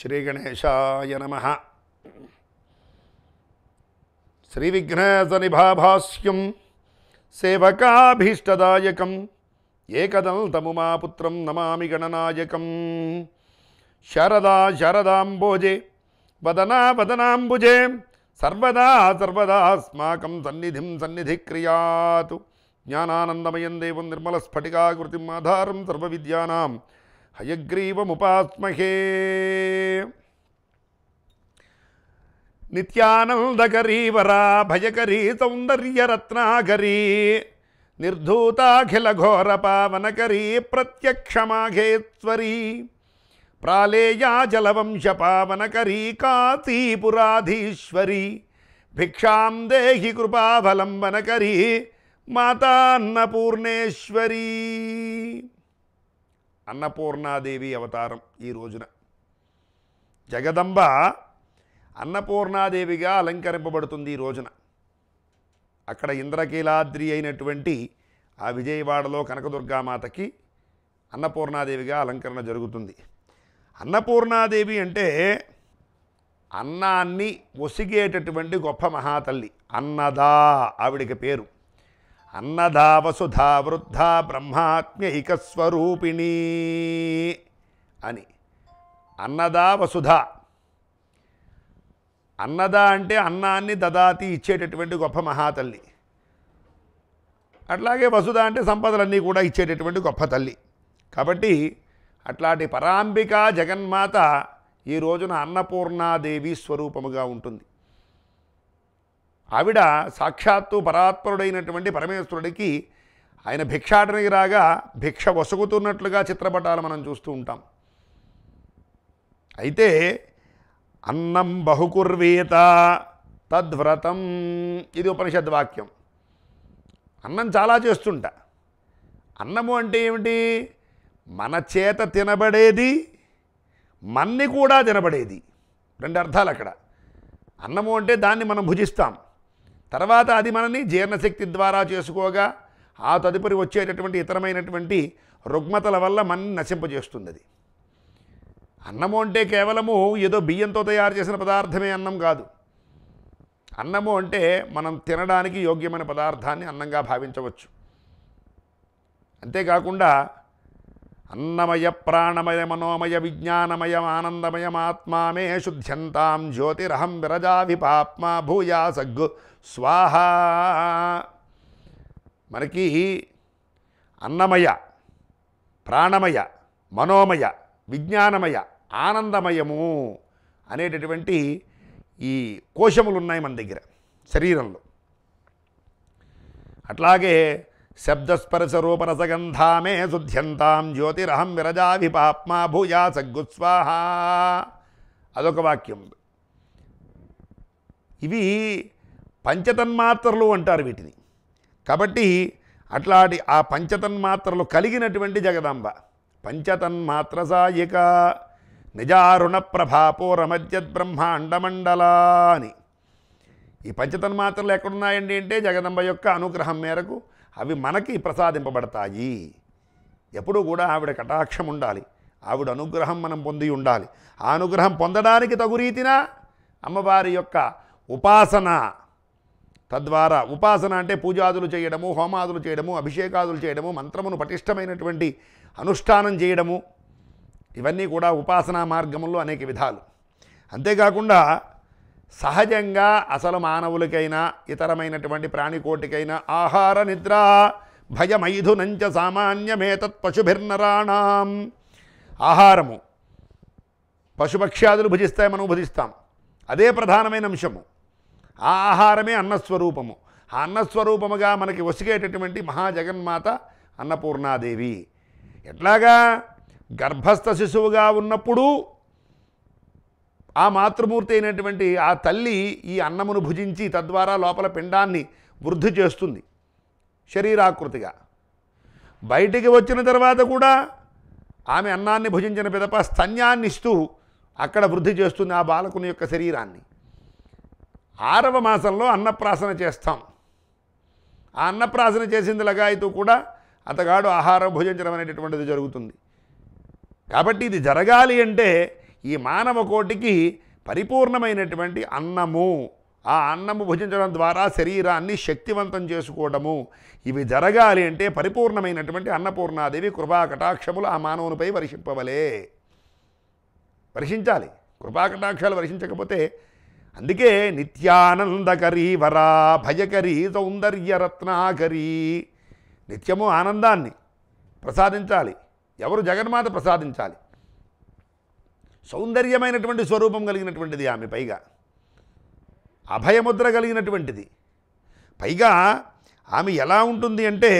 శ్రీ గణేశాయ నమ శ్రీ విఘ్నేశ నిభాభాస్యం సేవకాభీష్టదాయకం ఏకదంతముమాపుత్రం నమామి గణనాయకం శరదా శరదాంబోజే వదనా వదనాంబుజే సర్వదా సర్వదా అస్మాకం సన్నిధిం సన్నిధిక్రియాతు జ్ఞానానందమయం దేవం నిర్మలస్ఫటికాకృతిం ఆధారం సర్వ విద్యానాం हयग्रीव हयग्रीवमुपास्महे नित्यानन्दकरीवरा भयकरी सौन्दर्यरत्नाकरी निर्धूताखिलघोरपावनकरी प्रत्यक्षमाघेश्वरी प्रालेया जलवंश जलवंशपावनकरी काशीपुराधीश्वरी भिक्षा देहि माता मातान्नपूर्णेश्वरी అన్నపూర్ణాదేవి అవతారం ఈ రోజున జగదంబ అన్నపూర్ణాదేవిగా అలంకరింపబడుతుంది ఈ రోజున అక్కడ ఇంద్రకీలాద్రి అయినటువంటి ఆ విజయవాడలో కనకదుర్గామాతకి అన్నపూర్ణాదేవిగా అలంకరణ జరుగుతుంది అన్నపూర్ణాదేవి అంటే అన్నాన్ని ఒసిగేటటువంటి గొప్ప మహాతల్లి అన్నదా ఆవిడికి పేరు అన్నదా వసుధా వృద్ధా బ్రహ్మాత్మ్య స్వరూపిణి అని అన్నదా వసుధ అన్నద అంటే అన్నాన్ని దదాతి ఇచ్చేటటువంటి గొప్ప మహాతల్లి అట్లాగే వసుధ అంటే సంపదలన్నీ కూడా ఇచ్చేటటువంటి గొప్ప తల్లి కాబట్టి అట్లాంటి పరాంబిక జగన్మాత ఈ రోజున అన్నపూర్ణాదేవి స్వరూపముగా ఉంటుంది ఆవిడ సాక్షాత్తు పరాత్పరుడైనటువంటి పరమేశ్వరుడికి ఆయన భిక్షాటనకి రాగా భిక్ష వసుగుతున్నట్లుగా చిత్రపటాలు మనం చూస్తూ ఉంటాం అయితే అన్నం బహుకుర్వేత తద్వ్రతం ఇది ఉపనిషద్ వాక్యం అన్నం చాలా చేస్తుంటా అన్నము అంటే ఏమిటి మన చేత తినబడేది మన్ని కూడా తినబడేది రెండు అర్థాలు అక్కడ అన్నము అంటే దాన్ని మనం భుజిస్తాం తర్వాత అది మనల్ని జీర్ణశక్తి ద్వారా చేసుకోగా ఆ తదుపరి వచ్చేటటువంటి ఇతరమైనటువంటి రుగ్మతల వల్ల మనల్ని నశింపజేస్తుంది అది అన్నము అంటే కేవలము ఏదో బియ్యంతో తయారు చేసిన పదార్థమే అన్నం కాదు అన్నము అంటే మనం తినడానికి యోగ్యమైన పదార్థాన్ని అన్నంగా భావించవచ్చు అంతేకాకుండా అన్నమయ ప్రాణమయ మనోమయ విజ్ఞానమయ ఆనందమయమాత్మా మే శుద్ధ్యంతాం జ్యోతిరహం విరజాభిపాప్మా భూయా సగ్గు స్వాహ మనకి అన్నమయ ప్రాణమయ మనోమయ విజ్ఞానమయ ఆనందమయము అనేటటువంటి ఈ కోశములు ఉన్నాయి మన దగ్గర శరీరంలో అట్లాగే మే శుద్ధ్యంతాం జ్యోతిరహం పాప్మా భూయా సగ్గుస్వాహ అదొక వాక్యం ఇవి పంచతన్మాత్రలు అంటారు వీటిని కాబట్టి అట్లాంటి ఆ పంచతన్మాత్రలు కలిగినటువంటి జగదాంబ పంచతన్మాత్ర సాయిక నిజారుణ ప్రభాపో రమద్యద్బ్రహ్మాండమండలా అని ఈ పంచతన్మాత్రలు ఎక్కడున్నాయండి అంటే జగదంబ యొక్క అనుగ్రహం మేరకు అవి మనకి ప్రసాదింపబడతాయి ఎప్పుడూ కూడా ఆవిడ కటాక్షం ఉండాలి ఆవిడ అనుగ్రహం మనం పొంది ఉండాలి ఆ అనుగ్రహం పొందడానికి తగురీతిన అమ్మవారి యొక్క ఉపాసన తద్వారా ఉపాసన అంటే పూజాదులు చేయడము హోమాదులు చేయడము అభిషేకాదులు చేయడము మంత్రమును పటిష్టమైనటువంటి అనుష్ఠానం చేయడము ఇవన్నీ కూడా ఉపాసనా మార్గముల్లో అనేక విధాలు అంతేకాకుండా సహజంగా అసలు మానవులకైనా ఇతరమైనటువంటి ప్రాణికోటికైనా ఆహార నిద్ర భయమైథునంచ సామాన్యమేతత్ పశుభిర్నరాణం ఆహారము పశుపక్ష్యాదులు భుజిస్తాయి మనం భుజిస్తాం అదే ప్రధానమైన అంశము ఆ ఆహారమే అన్నస్వరూపము ఆ అన్నస్వరూపముగా మనకి వసిగేటటువంటి మహాజగన్మాత అన్నపూర్ణాదేవి ఎట్లాగా గర్భస్థ శిశువుగా ఉన్నప్పుడు ఆ మాతృమూర్తి అయినటువంటి ఆ తల్లి ఈ అన్నమును భుజించి తద్వారా లోపల పిండాన్ని వృద్ధి చేస్తుంది శరీరాకృతిగా బయటికి వచ్చిన తర్వాత కూడా ఆమె అన్నాన్ని భుజించిన పిదప స్తన్యాన్ని ఇస్తూ అక్కడ వృద్ధి చేస్తుంది ఆ బాలకుని యొక్క శరీరాన్ని ఆరవ మాసంలో అన్నప్రాసన చేస్తాం ఆ అన్నప్రాసన చేసింది అయితే కూడా అతగాడు ఆహారం భుజించడం అనేటటువంటిది జరుగుతుంది కాబట్టి ఇది జరగాలి అంటే ఈ మానవ కోటికి పరిపూర్ణమైనటువంటి అన్నము ఆ అన్నము భుజించడం ద్వారా శరీరాన్ని శక్తివంతం చేసుకోవడము ఇవి జరగాలి అంటే పరిపూర్ణమైనటువంటి అన్నపూర్ణాదేవి కృపా కటాక్షములు ఆ మానవునిపై వర్షింపవలే వర్షించాలి కృపాకటాక్షాలు వర్షించకపోతే అందుకే నిత్యానందకరీ వరా భయకరీ సౌందర్యరత్నాకరీ నిత్యము ఆనందాన్ని ప్రసాదించాలి ఎవరు జగన్మాత ప్రసాదించాలి సౌందర్యమైనటువంటి స్వరూపం కలిగినటువంటిది ఆమె పైగా అభయముద్ర కలిగినటువంటిది పైగా ఆమె ఎలా ఉంటుంది అంటే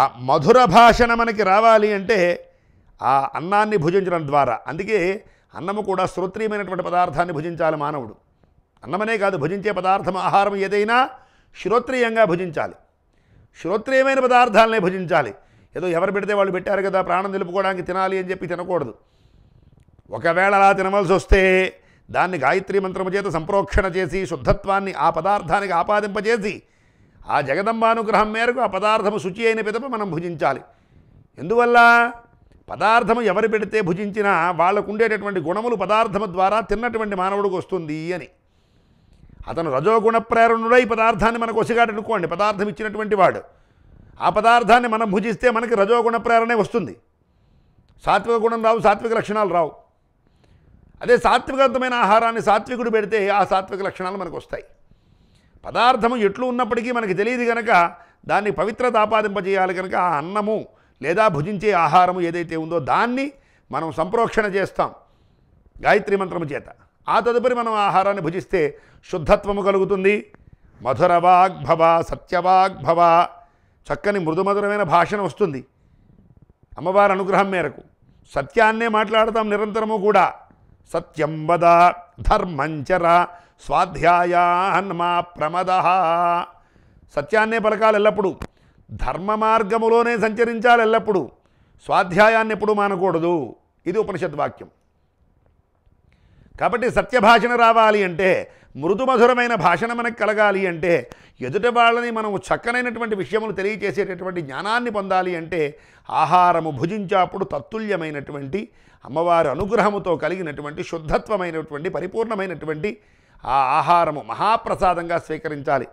ఆ మధుర భాషణ మనకి రావాలి అంటే ఆ అన్నాన్ని భుజించడం ద్వారా అందుకే అన్నము కూడా శ్రోత్రీయమైనటువంటి పదార్థాన్ని భుజించాలి మానవుడు అన్నమనే కాదు భుజించే పదార్థం ఆహారం ఏదైనా శ్రోత్రియంగా భుజించాలి శ్రోత్రియమైన పదార్థాలనే భుజించాలి ఏదో ఎవరు పెడితే వాళ్ళు పెట్టారు కదా ప్రాణం నిలుపుకోవడానికి తినాలి అని చెప్పి తినకూడదు ఒకవేళ అలా తినవలసి వస్తే దాన్ని గాయత్రి మంత్రము చేత సంప్రోక్షణ చేసి శుద్ధత్వాన్ని ఆ పదార్థానికి ఆపాదింపజేసి ఆ జగదంబానుగ్రహం మేరకు ఆ పదార్థము శుచి అయిన పిదప మనం భుజించాలి ఎందువల్ల పదార్థము ఎవరు పెడితే భుజించినా వాళ్ళకు ఉండేటటువంటి గుణములు పదార్థము ద్వారా తిన్నటువంటి మానవుడికి వస్తుంది అని అతను రజోగుణ ప్రేరణుడై పదార్థాన్ని మనకు వసిగాటనుకోండి పదార్థం ఇచ్చినటువంటి వాడు ఆ పదార్థాన్ని మనం భుజిస్తే మనకి రజోగుణ ప్రేరణే వస్తుంది సాత్విక గుణం రావు సాత్విక లక్షణాలు రావు అదే సాత్వికవంతమైన ఆహారాన్ని సాత్వికుడు పెడితే ఆ సాత్విక లక్షణాలు మనకు వస్తాయి పదార్థము ఎట్లు ఉన్నప్పటికీ మనకి తెలియదు కనుక దాన్ని పవిత్రత ఆపాదింపజేయాలి కనుక ఆ అన్నము లేదా భుజించే ఆహారము ఏదైతే ఉందో దాన్ని మనం సంప్రోక్షణ చేస్తాం గాయత్రి మంత్రము చేత ఆ తదుపరి మనం ఆహారాన్ని భుజిస్తే శుద్ధత్వము కలుగుతుంది మధురవాగ్భవ సత్యవాగ్భవ చక్కని మృదుమధురమైన భాషణ వస్తుంది అమ్మవారి అనుగ్రహం మేరకు సత్యాన్నే మాట్లాడతాం నిరంతరము కూడా సత్యం వద ధర్మంచర స్వాధ్యాయాన్మా ప్రమద సత్యాన్నే పలకాలి ఎల్లప్పుడూ ధర్మ మార్గములోనే సంచరించాలి ఎల్లప్పుడూ స్వాధ్యాయాన్ని ఎప్పుడు మానకూడదు ఇది ఉపనిషద్వాక్యం వాక్యం కాబట్టి సత్యభాషణ రావాలి అంటే మృదుమధురమైన భాషణ మనకు కలగాలి అంటే ఎదుట వాళ్ళని మనము చక్కనైనటువంటి విషయములు తెలియచేసేటటువంటి జ్ఞానాన్ని పొందాలి అంటే ఆహారము భుజించేప్పుడు తత్తుల్యమైనటువంటి అమ్మవారి అనుగ్రహముతో కలిగినటువంటి శుద్ధత్వమైనటువంటి పరిపూర్ణమైనటువంటి ఆ ఆహారము మహాప్రసాదంగా స్వీకరించాలి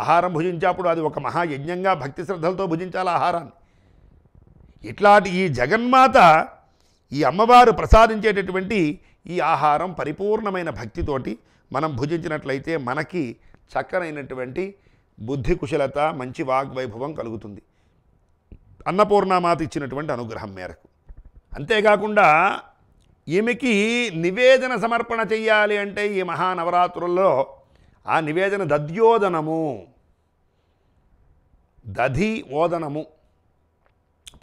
ఆహారం భుజించేప్పుడు అది ఒక మహాయజ్ఞంగా భక్తి శ్రద్ధలతో భుజించాలి ఆహారాన్ని ఇట్లాంటి ఈ జగన్మాత ఈ అమ్మవారు ప్రసాదించేటటువంటి ఈ ఆహారం పరిపూర్ణమైన భక్తితోటి మనం భుజించినట్లయితే మనకి చక్కనైనటువంటి బుద్ధి కుశలత మంచి వాగ్వైభవం కలుగుతుంది అన్నపూర్ణామాత ఇచ్చినటువంటి అనుగ్రహం మేరకు అంతేకాకుండా ఈమెకి నివేదన సమర్పణ చేయాలి అంటే ఈ మహానవరాత్రుల్లో ఆ నివేదన దద్యోదనము దధి ఓదనము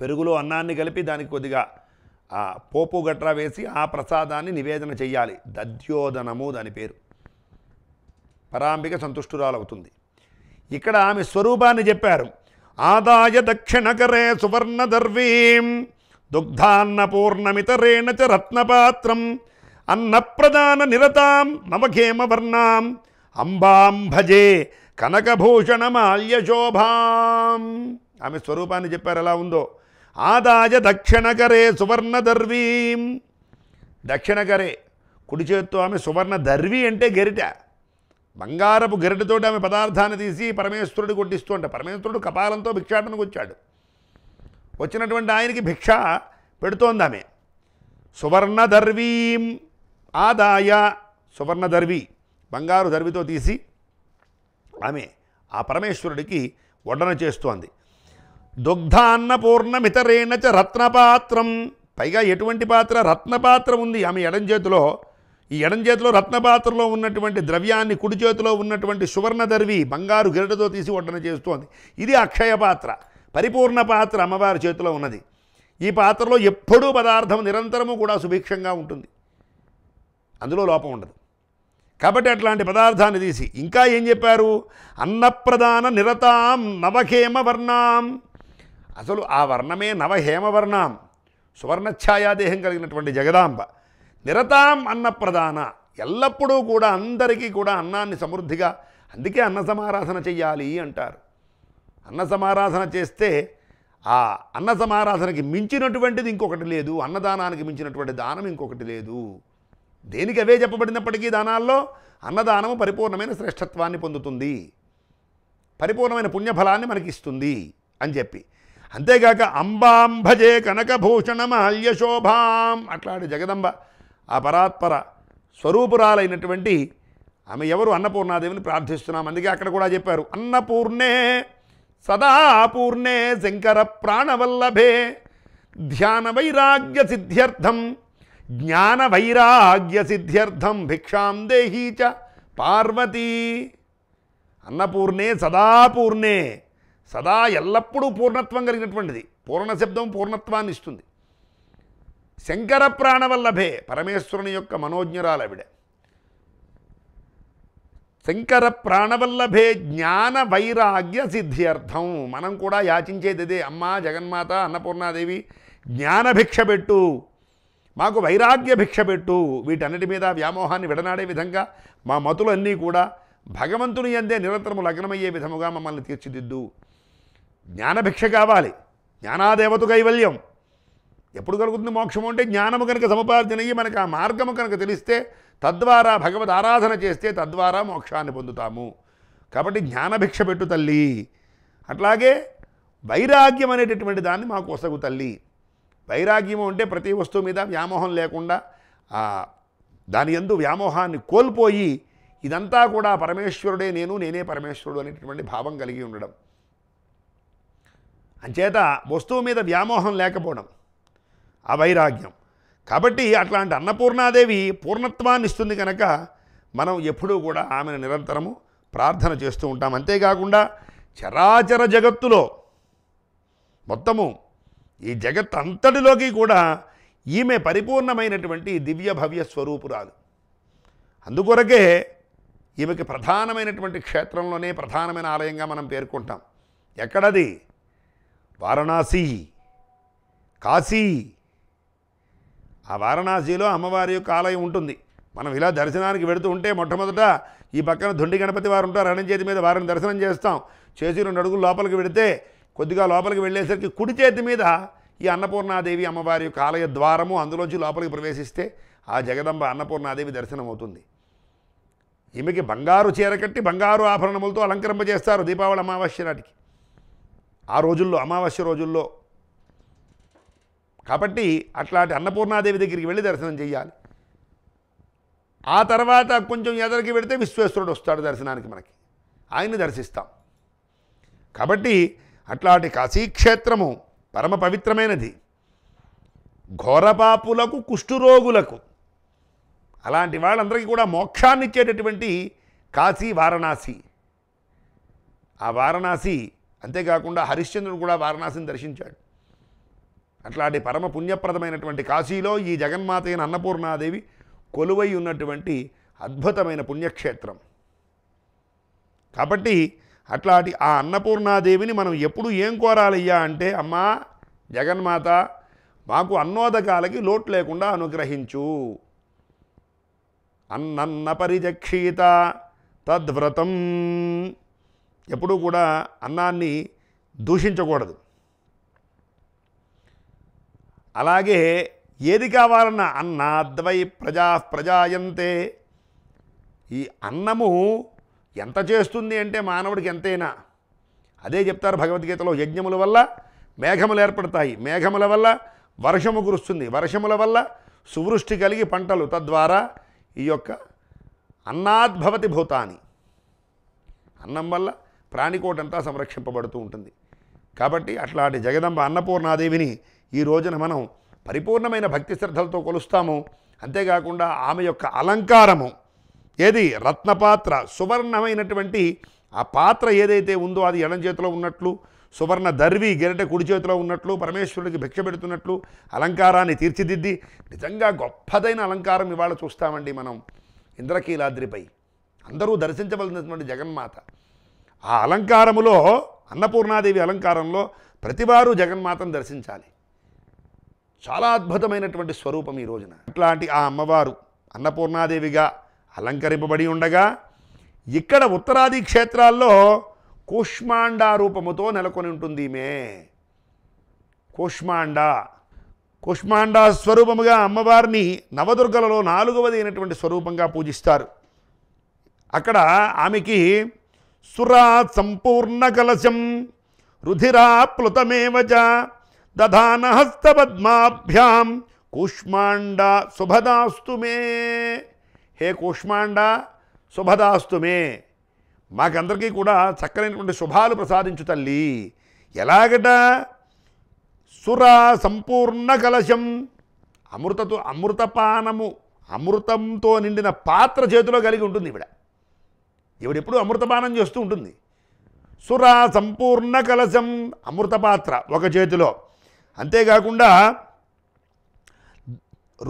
పెరుగులో అన్నాన్ని కలిపి దానికి కొద్దిగా ఆ పోపు గట్రా వేసి ఆ ప్రసాదాన్ని నివేదన చెయ్యాలి దద్యోదనము దాని పేరు పరాంబిక సంతుష్టురాలవుతుంది ఇక్కడ ఆమె స్వరూపాన్ని చెప్పారు ఆదాయ దక్షిణకరే సువర్ణ దర్వీం దుగ్ధాన్నపూర్ణమితరేణ చ రత్నపాత్రం అన్నప్రధాన నిరతాం నవఘేమవర్ణాం అంబాం భజే కనకభూషణమాల్యశోభాం ఆమె స్వరూపాన్ని చెప్పారు ఎలా ఉందో ఆదాయ దక్షిణకరే సువర్ణ దర్వీం దక్షిణకరే కుడి చేత్తో ఆమె సువర్ణ దర్వి అంటే గెరిట బంగారపు గెరిటతో ఆమె పదార్థాన్ని తీసి పరమేశ్వరుడు కొట్టిస్తూ ఉంటా పరమేశ్వరుడు కపాలంతో భిక్షాటనకు వచ్చాడు వచ్చినటువంటి ఆయనకి భిక్ష పెడుతోంది ఆమె సువర్ణ దర్వీం ఆదాయ సువర్ణ దర్వి బంగారు దర్వితో తీసి ఆమె ఆ పరమేశ్వరుడికి వడ్డన చేస్తోంది పూర్ణమితరేణ చ రత్నపాత్రం పైగా ఎటువంటి పాత్ర రత్నపాత్ర ఉంది ఆమె ఎడం చేతిలో ఈ ఎడం చేతిలో రత్నపాత్రలో ఉన్నటువంటి ద్రవ్యాన్ని కుడి చేతిలో ఉన్నటువంటి దర్వి బంగారు గిరటతో తీసి వడ్డన చేస్తోంది ఇది అక్షయ పాత్ర పరిపూర్ణ పాత్ర అమ్మవారి చేతిలో ఉన్నది ఈ పాత్రలో ఎప్పుడూ పదార్థం నిరంతరము కూడా సుభిక్షంగా ఉంటుంది అందులో లోపం ఉండదు కాబట్టి అట్లాంటి పదార్థాన్ని తీసి ఇంకా ఏం చెప్పారు అన్నప్రధాన నిరతాం నవఖేమ వర్ణాం అసలు ఆ వర్ణమే నవహేమవర్ణాం సువర్ణఛాయాదేహం కలిగినటువంటి జగదాంబ నిరతాం అన్నప్రదాన ఎల్లప్పుడూ కూడా అందరికీ కూడా అన్నాన్ని సమృద్ధిగా అందుకే అన్న సమారాధన చెయ్యాలి అంటారు అన్న సమారాధన చేస్తే ఆ అన్న సమారాధనకి మించినటువంటిది ఇంకొకటి లేదు అన్నదానానికి మించినటువంటి దానం ఇంకొకటి లేదు దేనికి అవే చెప్పబడినప్పటికీ దానాల్లో అన్నదానము పరిపూర్ణమైన శ్రేష్టత్వాన్ని పొందుతుంది పరిపూర్ణమైన పుణ్యఫలాన్ని మనకిస్తుంది అని చెప్పి అంతేగాక అంబాంభజే మాల్యశోభాం అట్లాడు జగదంబ ఆ పరాత్పర స్వరూపురాలైనటువంటి ఆమె ఎవరు అన్నపూర్ణాదేవిని ప్రార్థిస్తున్నాం అందుకే అక్కడ కూడా చెప్పారు అన్నపూర్ణే సదాపూర్ణే శంకర ప్రాణవల్లభే ధ్యాన వైరాగ్య సిద్ధ్యర్థం జ్ఞాన వైరాగ్య సిద్ధ్యర్థం భిక్షాం దేహీచ పార్వతీ అన్నపూర్ణే సదాపూర్ణే సదా ఎల్లప్పుడూ పూర్ణత్వం కలిగినటువంటిది పూర్ణ శబ్దం పూర్ణత్వాన్ని ఇస్తుంది శంకర ప్రాణవల్లభే పరమేశ్వరుని యొక్క మనోజ్ఞరాలవిడ శంకర ప్రాణవల్లభే జ్ఞాన వైరాగ్య సిద్ధ్యర్థం మనం కూడా యాచించేది అదే అమ్మ జగన్మాత అన్నపూర్ణాదేవి జ్ఞాన భిక్ష పెట్టు మాకు వైరాగ్య భిక్ష పెట్టు వీటన్నిటి మీద వ్యామోహాన్ని విడనాడే విధంగా మా మతులన్నీ కూడా భగవంతుని అందే నిరంతరము లగ్నమయ్యే విధముగా మమ్మల్ని తీర్చిదిద్దు జ్ఞానభిక్ష కావాలి జ్ఞానాదేవతు కైవల్యం ఎప్పుడు కలుగుతుంది మోక్షము అంటే జ్ఞానము కనుక అయ్యి మనకు ఆ మార్గము కనుక తెలిస్తే తద్వారా భగవద్ ఆరాధన చేస్తే తద్వారా మోక్షాన్ని పొందుతాము కాబట్టి జ్ఞానభిక్ష పెట్టు తల్లి అట్లాగే వైరాగ్యం అనేటటువంటి దాన్ని మాకు వసగు తల్లి వైరాగ్యము అంటే ప్రతి వస్తువు మీద వ్యామోహం లేకుండా దాని ఎందు వ్యామోహాన్ని కోల్పోయి ఇదంతా కూడా పరమేశ్వరుడే నేను నేనే పరమేశ్వరుడు అనేటటువంటి భావం కలిగి ఉండడం అంచేత వస్తువు మీద వ్యామోహం లేకపోవడం అవైరాగ్యం కాబట్టి అట్లాంటి అన్నపూర్ణాదేవి పూర్ణత్వాన్ని ఇస్తుంది కనుక మనం ఎప్పుడూ కూడా ఆమెను నిరంతరము ప్రార్థన చేస్తూ ఉంటాం అంతేకాకుండా చరాచర జగత్తులో మొత్తము ఈ జగత్ అంతటిలోకి కూడా ఈమె పరిపూర్ణమైనటువంటి దివ్య భవ్య స్వరూపురాలు అందుకొరకే ఈమెకి ప్రధానమైనటువంటి క్షేత్రంలోనే ప్రధానమైన ఆలయంగా మనం పేర్కొంటాం ఎక్కడది వారణాసి కాశీ ఆ వారణాసిలో అమ్మవారి యొక్క ఆలయం ఉంటుంది మనం ఇలా దర్శనానికి వెడుతూ ఉంటే మొట్టమొదట ఈ పక్కన దొండి గణపతి వారు ఉంటారు అరణం చేతి మీద వారిని దర్శనం చేస్తాం చేసి రెండు అడుగులు లోపలికి వెడితే కొద్దిగా లోపలికి వెళ్ళేసరికి కుడి చేతి మీద ఈ అన్నపూర్ణాదేవి అమ్మవారి యొక్క ఆలయ ద్వారము అందులోంచి లోపలికి ప్రవేశిస్తే ఆ జగదంబ అన్నపూర్ణాదేవి దర్శనం అవుతుంది ఈమెకి బంగారు చీర కట్టి బంగారు ఆభరణములతో అలంకరింపజేస్తారు దీపావళి అమావాస్య నాటికి ఆ రోజుల్లో అమావాస్య రోజుల్లో కాబట్టి అట్లాంటి అన్నపూర్ణాదేవి దగ్గరికి వెళ్ళి దర్శనం చేయాలి ఆ తర్వాత కొంచెం ఎదరికి వెళితే విశ్వేశ్వరుడు వస్తాడు దర్శనానికి మనకి ఆయన్ని దర్శిస్తాం కాబట్టి అట్లాంటి కాశీక్షేత్రము పరమ పవిత్రమైనది ఘోరపాపులకు కుష్ఠురోగులకు అలాంటి వాళ్ళందరికీ కూడా మోక్షాన్ని ఇచ్చేటటువంటి కాశీ వారణాసి ఆ వారణాసి అంతేకాకుండా హరిశ్చంద్రుడు కూడా వారణాసిని దర్శించాడు అట్లాంటి పరమ పుణ్యప్రదమైనటువంటి కాశీలో ఈ జగన్మాత అయిన అన్నపూర్ణాదేవి కొలువై ఉన్నటువంటి అద్భుతమైన పుణ్యక్షేత్రం కాబట్టి అట్లాంటి ఆ అన్నపూర్ణాదేవిని మనం ఎప్పుడు ఏం కోరాలయ్యా అంటే అమ్మా జగన్మాత మాకు అన్నోదకాలకి లోటు లేకుండా అనుగ్రహించు అన్నన్న పరిజక్షీత తద్వ్రతం ఎప్పుడూ కూడా అన్నాన్ని దూషించకూడదు అలాగే ఏది కావాలన్నా అన్నాద్వై ప్రజా ప్రజాయంతే ఈ అన్నము ఎంత చేస్తుంది అంటే మానవుడికి ఎంతైనా అదే చెప్తారు భగవద్గీతలో యజ్ఞముల వల్ల మేఘములు ఏర్పడతాయి మేఘముల వల్ల వర్షము కురుస్తుంది వర్షముల వల్ల సువృష్టి కలిగి పంటలు తద్వారా ఈ యొక్క అన్నాద్భవతి భూతాని అన్నం వల్ల ప్రాణికోటంతా సంరక్షింపబడుతూ ఉంటుంది కాబట్టి అట్లాంటి జగదంబ అన్నపూర్ణాదేవిని ఈ రోజున మనం పరిపూర్ణమైన భక్తి శ్రద్ధలతో కొలుస్తాము అంతేకాకుండా ఆమె యొక్క అలంకారము ఏది రత్నపాత్ర సువర్ణమైనటువంటి ఆ పాత్ర ఏదైతే ఉందో అది ఎడం చేతిలో ఉన్నట్లు సువర్ణ దర్వి గెరట కుడి చేతిలో ఉన్నట్లు పరమేశ్వరుడికి భిక్ష పెడుతున్నట్లు అలంకారాన్ని తీర్చిదిద్ది నిజంగా గొప్పదైన అలంకారం ఇవాళ చూస్తామండి మనం ఇంద్రకీలాద్రిపై అందరూ దర్శించవలసినటువంటి జగన్మాత ఆ అలంకారములో అన్నపూర్ణాదేవి అలంకారంలో ప్రతివారు జగన్మాతను దర్శించాలి చాలా అద్భుతమైనటువంటి స్వరూపం ఈ రోజున అట్లాంటి ఆ అమ్మవారు అన్నపూర్ణాదేవిగా అలంకరింపబడి ఉండగా ఇక్కడ ఉత్తరాది క్షేత్రాల్లో కూష్మాండా రూపముతో నెలకొని ఉంటుంది మే కూష్మాండ కూష్మాండా స్వరూపముగా అమ్మవారిని నవదుర్గలలో నాలుగవది అయినటువంటి స్వరూపంగా పూజిస్తారు అక్కడ ఆమెకి సురా సంపూర్ణ సంపూర్ణకలశం రుధిరాప్లుతమేవ దధానహస్తపద్మాభ్యాం కూష్మాండ శుభదాస్తుమే హే కూష్మాండ శుభదాస్తుమే మాకందరికీ కూడా చక్కనైనటువంటి శుభాలు ప్రసాదించు తల్లి ఎలాగట సుర సంపూర్ణ కలశం అమృతతో అమృతపానము అమృతంతో నిండిన పాత్ర చేతిలో కలిగి ఉంటుంది ఇవిడ ఎవడెప్పుడు అమృతపానం చేస్తూ ఉంటుంది సురా సంపూర్ణ కలశం అమృతపాత్ర ఒక చేతిలో అంతేకాకుండా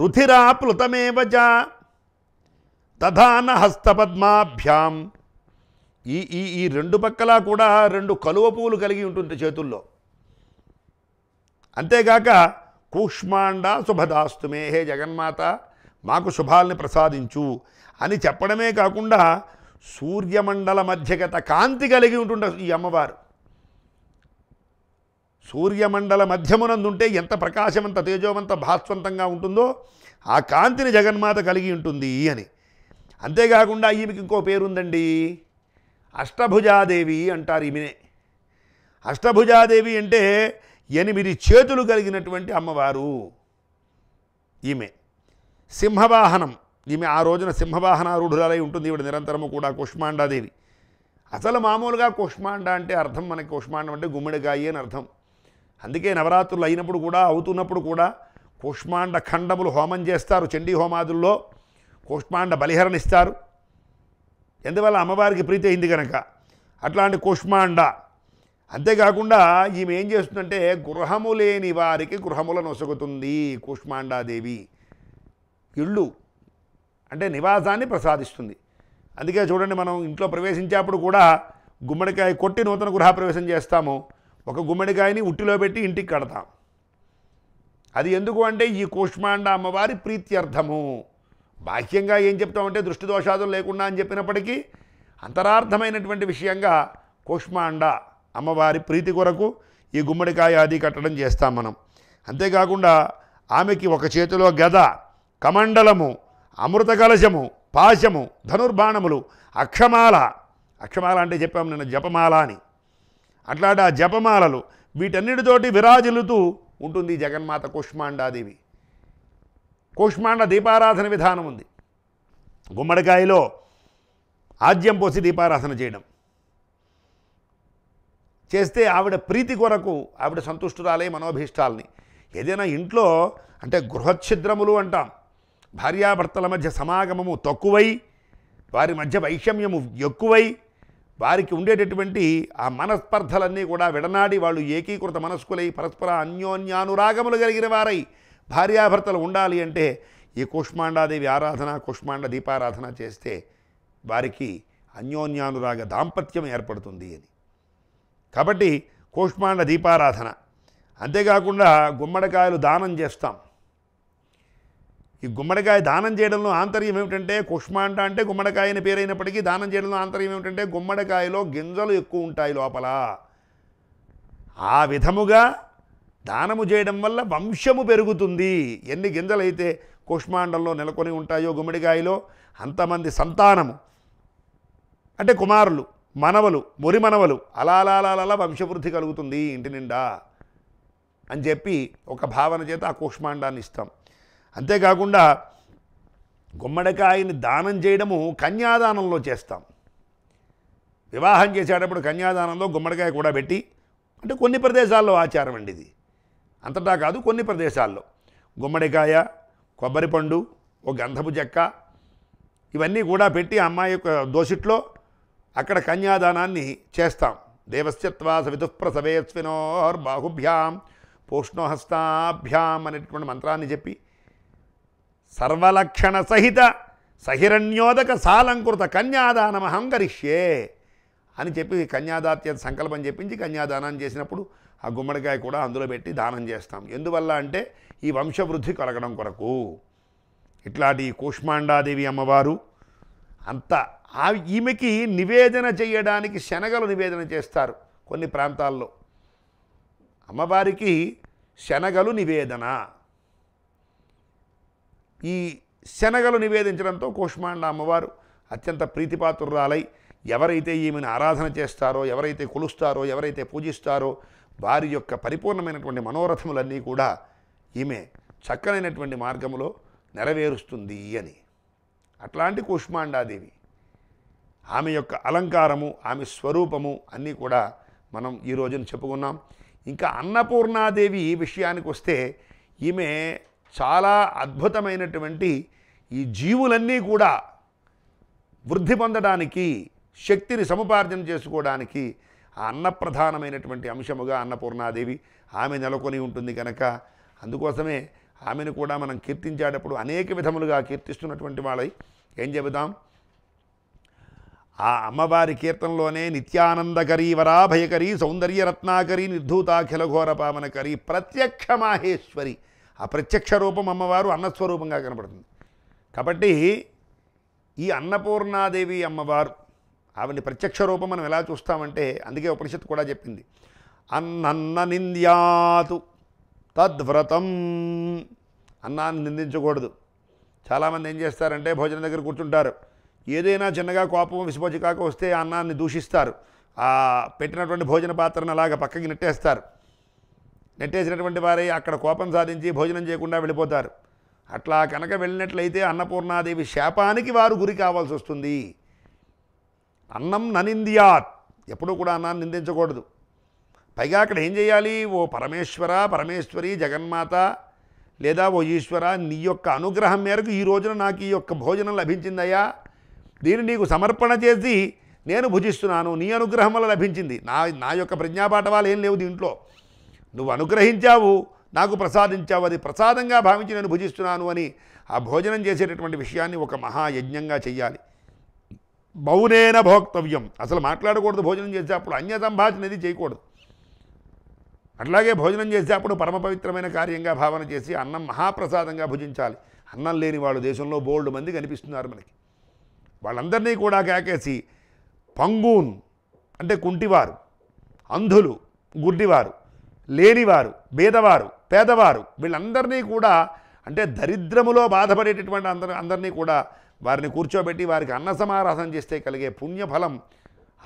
రుధిరా ప్లుతమేవచ తధాన హస్తపద్మాభ్యాం ఈ ఈ ఈ రెండు పక్కల కూడా రెండు కలువ పువ్వులు కలిగి ఉంటుంది చేతుల్లో అంతేగాక కూష్మాండ శుభదాస్తుమే హే జగన్మాత మాకు శుభాల్ని ప్రసాదించు అని చెప్పడమే కాకుండా సూర్యమండల మధ్యగత కాంతి కలిగి ఉంటుండ ఈ అమ్మవారు సూర్యమండల మధ్యమునందుంటే ఎంత ప్రకాశమంత తేజోమంత భాస్వంతంగా ఉంటుందో ఆ కాంతిని జగన్మాత కలిగి ఉంటుంది అని అంతేకాకుండా ఈమెకి ఇంకో పేరుందండి అష్టభుజాదేవి అంటారు ఈమెనే అష్టభుజాదేవి అంటే ఎనిమిది చేతులు కలిగినటువంటి అమ్మవారు ఈమె సింహవాహనం ఈమె ఆ రోజున సింహవాహనారూఢురాలై ఉంటుంది ఇవి నిరంతరము కూడా కుష్మాండాదేవి అసలు మామూలుగా కుష్మాండ అంటే అర్థం మనకి కుష్మాండం అంటే గుమ్మిడికాయి అని అర్థం అందుకే నవరాత్రులు అయినప్పుడు కూడా అవుతున్నప్పుడు కూడా కుష్మాండ ఖండములు హోమం చేస్తారు చండీ హోమాదుల్లో కుష్మాండ బలిహరణ ఇస్తారు ఎందువల్ల అమ్మవారికి ప్రీతి అయింది కనుక అట్లాంటి కుష్మాండ అంతేకాకుండా ఈమె ఏం చేస్తుందంటే గృహము లేని వారికి గృహములను ఒసుగుతుంది కుష్మాండాదేవి ఇళ్ళు అంటే నివాసాన్ని ప్రసాదిస్తుంది అందుకే చూడండి మనం ఇంట్లో ప్రవేశించేప్పుడు కూడా గుమ్మడికాయ కొట్టి నూతన గృహప్రవేశం చేస్తాము ఒక గుమ్మడికాయని ఉట్టిలో పెట్టి ఇంటికి కడతాం అది ఎందుకు అంటే ఈ కూష్మాండ అమ్మవారి ప్రీత్యర్థము బాహ్యంగా ఏం చెప్తామంటే దృష్టి దోషాదులు లేకుండా అని చెప్పినప్పటికీ అంతరార్థమైనటువంటి విషయంగా కూష్మాండ అమ్మవారి ప్రీతి కొరకు ఈ గుమ్మడికాయ అది కట్టడం చేస్తాం మనం అంతేకాకుండా ఆమెకి ఒక చేతిలో గద కమండలము అమృత కలశము పాశము ధనుర్బాణములు అక్షమాల అక్షమాల అంటే చెప్పాము నేను జపమాల అని అట్లాంటి ఆ జపమాలలు వీటన్నిటితోటి విరాజిల్లుతూ ఉంటుంది జగన్మాత కుష్మాండాదేవి కుష్మాండ దీపారాధన విధానం ఉంది గుమ్మడికాయలో ఆద్యం పోసి దీపారాధన చేయడం చేస్తే ఆవిడ ప్రీతి కొరకు ఆవిడ సంతుష్టురాలే మనోభీష్టాలని ఏదైనా ఇంట్లో అంటే గృహఛిద్రములు అంటాం భార్యాభర్తల మధ్య సమాగమము తక్కువై వారి మధ్య వైషమ్యము ఎక్కువై వారికి ఉండేటటువంటి ఆ మనస్పర్ధలన్నీ కూడా విడనాడి వాళ్ళు ఏకీకృత మనస్కులై పరస్పర అన్యోన్యానురాగములు కలిగిన వారై భార్యాభర్తలు ఉండాలి అంటే ఈ కుష్మాండాదేవి ఆరాధన కుష్మాండ దీపారాధన చేస్తే వారికి అన్యోన్యానురాగ దాంపత్యం ఏర్పడుతుంది అని కాబట్టి కూష్మాండ దీపారాధన అంతేకాకుండా గుమ్మడికాయలు దానం చేస్తాం ఈ గుమ్మడికాయ దానం చేయడంలో ఆంతర్యం ఏమిటంటే కుష్మాంట అంటే గుమ్మడికాయ అని పేరైనప్పటికీ దానం చేయడంలో ఆంతర్యం ఏమిటంటే గుమ్మడికాయలో గింజలు ఎక్కువ ఉంటాయి లోపల ఆ విధముగా దానము చేయడం వల్ల వంశము పెరుగుతుంది ఎన్ని గింజలైతే కుష్మాండంలో నెలకొని ఉంటాయో గుమ్మడికాయలో అంతమంది సంతానము అంటే కుమారులు మనవలు మురి మనవలు అలా అలా అలా అలా వంశవృద్ధి కలుగుతుంది ఇంటి నిండా అని చెప్పి ఒక భావన చేత ఆ కుష్మాండాన్ని ఇస్తాం అంతేకాకుండా గుమ్మడికాయని దానం చేయడము కన్యాదానంలో చేస్తాం వివాహం చేసేటప్పుడు కన్యాదానంలో గుమ్మడికాయ కూడా పెట్టి అంటే కొన్ని ప్రదేశాల్లో ఆచారం అండి ఇది అంతటా కాదు కొన్ని ప్రదేశాల్లో గుమ్మడికాయ కొబ్బరి పండు ఓ గంధపు చెక్క ఇవన్నీ కూడా పెట్టి అమ్మాయి యొక్క దోసిట్లో అక్కడ కన్యాదానాన్ని చేస్తాం దేవస్యత్వా సవితుప్రసవేస్వినోర్ బాహుభ్యాం పోష్ణోహస్తాభ్యాం అనేటువంటి మంత్రాన్ని చెప్పి సర్వలక్షణ సహిత సహిరణ్యోదక సాలంకృత కన్యాదానమహం కరిష్యే అని చెప్పి కన్యాదాత్య సంకల్పం చెప్పించి కన్యాదానం చేసినప్పుడు ఆ గుమ్మడికాయ కూడా అందులో పెట్టి దానం చేస్తాం ఎందువల్ల అంటే ఈ వంశవృద్ధి కలగడం కొరకు ఇట్లాంటి కూష్మాండాదేవి అమ్మవారు అంత ఈమెకి నివేదన చేయడానికి శనగలు నివేదన చేస్తారు కొన్ని ప్రాంతాల్లో అమ్మవారికి శనగలు నివేదన ఈ శనగలు నివేదించడంతో కోష్మాండ అమ్మవారు అత్యంత ప్రీతిపాత్రురాలై ఎవరైతే ఈమెను ఆరాధన చేస్తారో ఎవరైతే కొలుస్తారో ఎవరైతే పూజిస్తారో వారి యొక్క పరిపూర్ణమైనటువంటి మనోరథములన్నీ కూడా ఈమె చక్కనైనటువంటి మార్గములో నెరవేరుస్తుంది అని అట్లాంటి కూష్మాండాదేవి ఆమె యొక్క అలంకారము ఆమె స్వరూపము అన్నీ కూడా మనం ఈ రోజున చెప్పుకున్నాం ఇంకా అన్నపూర్ణాదేవి విషయానికి వస్తే ఈమె చాలా అద్భుతమైనటువంటి ఈ జీవులన్నీ కూడా వృద్ధి పొందడానికి శక్తిని సముపార్జన చేసుకోవడానికి ఆ అన్నప్రధానమైనటువంటి అంశముగా అన్నపూర్ణాదేవి ఆమె నెలకొని ఉంటుంది కనుక అందుకోసమే ఆమెను కూడా మనం కీర్తించేటప్పుడు అనేక విధములుగా కీర్తిస్తున్నటువంటి వాళ్ళై ఏం చెబుతాం ఆ అమ్మవారి కీర్తనలోనే నిత్యానందకరీ వరాభయకరీ సౌందర్యరత్నాకరీ ఘోర పావనకరీ ప్రత్యక్ష మాహేశ్వరి ఆ ప్రత్యక్ష రూపం అమ్మవారు అన్నస్వరూపంగా కనపడుతుంది కాబట్టి ఈ అన్నపూర్ణాదేవి అమ్మవారు ఆవిడ ప్రత్యక్ష రూపం మనం ఎలా చూస్తామంటే అందుకే ఉపనిషత్తు కూడా చెప్పింది అన్నన్న నింద్యాతు తద్వ్రతం అన్నాన్ని నిందించకూడదు చాలామంది ఏం చేస్తారంటే భోజనం దగ్గర కూర్చుంటారు ఏదైనా చిన్నగా కోపం కాక వస్తే అన్నాన్ని దూషిస్తారు పెట్టినటువంటి భోజన పాత్రను అలాగ పక్కకి నెట్టేస్తారు నెట్టేసినటువంటి వారే అక్కడ కోపం సాధించి భోజనం చేయకుండా వెళ్ళిపోతారు అట్లా కనుక వెళ్ళినట్లయితే అన్నపూర్ణాదేవి శాపానికి వారు గురి కావాల్సి వస్తుంది అన్నం ననిందియాత్ ఎప్పుడూ కూడా అన్నాన్ని నిందించకూడదు పైగా అక్కడ ఏం చేయాలి ఓ పరమేశ్వర పరమేశ్వరి జగన్మాత లేదా ఓ ఈశ్వర నీ యొక్క అనుగ్రహం మేరకు ఈ రోజున నాకు ఈ యొక్క భోజనం లభించిందయ్యా దీన్ని నీకు సమర్పణ చేసి నేను భుజిస్తున్నాను నీ అనుగ్రహం వల్ల లభించింది నా నా యొక్క ప్రజ్ఞాపాఠవాలు ఏం లేవు దీంట్లో నువ్వు అనుగ్రహించావు నాకు ప్రసాదించావు అది ప్రసాదంగా భావించి నేను భుజిస్తున్నాను అని ఆ భోజనం చేసేటటువంటి విషయాన్ని ఒక మహాయజ్ఞంగా చెయ్యాలి మౌనేన భోక్తవ్యం అసలు మాట్లాడకూడదు భోజనం చేసేటప్పుడు అన్య సంభాషణ ఇది చేయకూడదు అట్లాగే భోజనం చేసేటప్పుడు పరమ పవిత్రమైన కార్యంగా భావన చేసి అన్నం మహాప్రసాదంగా భుజించాలి అన్నం లేని వాళ్ళు దేశంలో బోల్డ్ మంది కనిపిస్తున్నారు మనకి వాళ్ళందరినీ కూడా కేకేసి పంగూన్ అంటే కుంటివారు అంధులు గుడ్డివారు లేనివారు భేదవారు పేదవారు వీళ్ళందరినీ కూడా అంటే దరిద్రములో బాధపడేటటువంటి అందరి అందరినీ కూడా వారిని కూర్చోబెట్టి వారికి అన్న సమారాధన చేస్తే కలిగే పుణ్యఫలం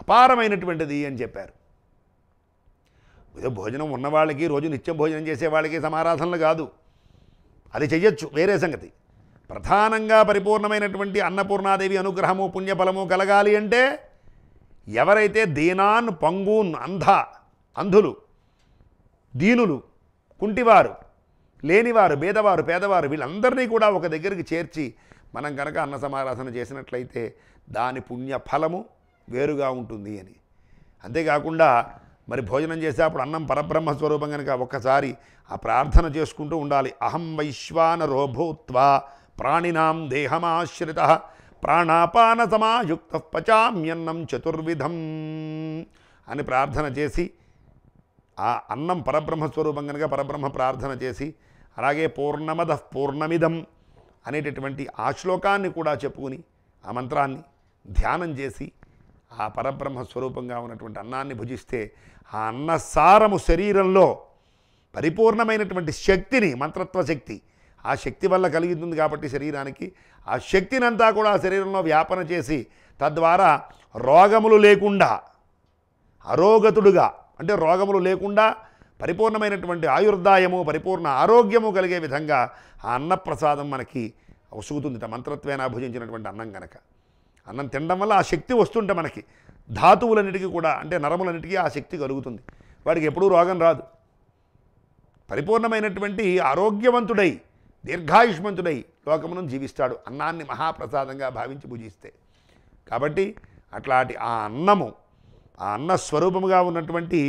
అపారమైనటువంటిది అని చెప్పారు ఏదో భోజనం ఉన్నవాళ్ళకి రోజు నిత్యం భోజనం చేసే వాళ్ళకి సమారాధనలు కాదు అది చెయ్యొచ్చు వేరే సంగతి ప్రధానంగా పరిపూర్ణమైనటువంటి అన్నపూర్ణాదేవి అనుగ్రహము పుణ్యఫలము కలగాలి అంటే ఎవరైతే దీనాన్ పంగూన్ అంధ అంధులు దీనులు కుంటివారు లేనివారు భేదవారు పేదవారు వీళ్ళందరినీ కూడా ఒక దగ్గరికి చేర్చి మనం కనుక అన్న సమారాధన చేసినట్లయితే దాని పుణ్య ఫలము వేరుగా ఉంటుంది అని అంతేకాకుండా మరి భోజనం చేసేప్పుడు అన్నం పరబ్రహ్మ స్వరూపం కనుక ఒక్కసారి ఆ ప్రార్థన చేసుకుంటూ ఉండాలి అహం వైశ్వాన రోభూత్వ ప్రాణినాం దేహమాశ్రిత ప్రాణాపాన సమాయుక్త పచామ్యన్నం చతుర్విధం అని ప్రార్థన చేసి ఆ అన్నం పరబ్రహ్మస్వరూపం కనుక పరబ్రహ్మ ప్రార్థన చేసి అలాగే పూర్ణమద పూర్ణమిదం అనేటటువంటి ఆ శ్లోకాన్ని కూడా చెప్పుకుని ఆ మంత్రాన్ని ధ్యానం చేసి ఆ పరబ్రహ్మ స్వరూపంగా ఉన్నటువంటి అన్నాన్ని భుజిస్తే ఆ అన్నసారము శరీరంలో పరిపూర్ణమైనటువంటి శక్తిని మంత్రత్వ శక్తి ఆ శక్తి వల్ల కలుగుతుంది కాబట్టి శరీరానికి ఆ శక్తినంతా కూడా శరీరంలో వ్యాపన చేసి తద్వారా రోగములు లేకుండా అరోగతుడుగా అంటే రోగములు లేకుండా పరిపూర్ణమైనటువంటి ఆయుర్దాయము పరిపూర్ణ ఆరోగ్యము కలిగే విధంగా ఆ అన్నప్రసాదం మనకి వసుగుతుంది మంత్రత్వేన భుజించినటువంటి అన్నం కనుక అన్నం తినడం వల్ల ఆ శక్తి వస్తుంటే మనకి ధాతువులన్నిటికీ కూడా అంటే నరములన్నిటికీ ఆ శక్తి కలుగుతుంది వాడికి ఎప్పుడూ రోగం రాదు పరిపూర్ణమైనటువంటి ఆరోగ్యవంతుడై దీర్ఘాయుష్మంతుడై లోకమును జీవిస్తాడు అన్నాన్ని మహాప్రసాదంగా భావించి పూజిస్తే కాబట్టి అట్లాంటి ఆ అన్నము ఆ అన్న స్వరూపముగా ఉన్నటువంటి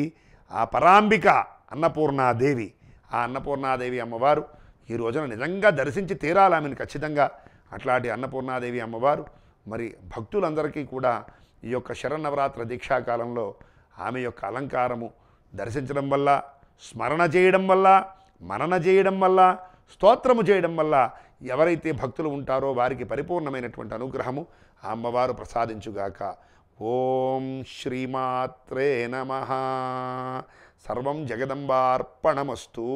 ఆ పరాంబిక అన్నపూర్ణాదేవి ఆ అన్నపూర్ణాదేవి అమ్మవారు ఈ రోజున నిజంగా దర్శించి తీరాలి ఆమెను ఖచ్చితంగా అట్లాంటి అన్నపూర్ణాదేవి అమ్మవారు మరి భక్తులందరికీ కూడా ఈ యొక్క శరన్నవరాత్ర దీక్షాకాలంలో ఆమె యొక్క అలంకారము దర్శించడం వల్ల స్మరణ చేయడం వల్ల మనన చేయడం వల్ల స్తోత్రము చేయడం వల్ల ఎవరైతే భక్తులు ఉంటారో వారికి పరిపూర్ణమైనటువంటి అనుగ్రహము ఆ అమ్మవారు ప్రసాదించుగాక ఓం శ్రీమాత్రే నమ సర్వం జగదంబార్పణమస్తూ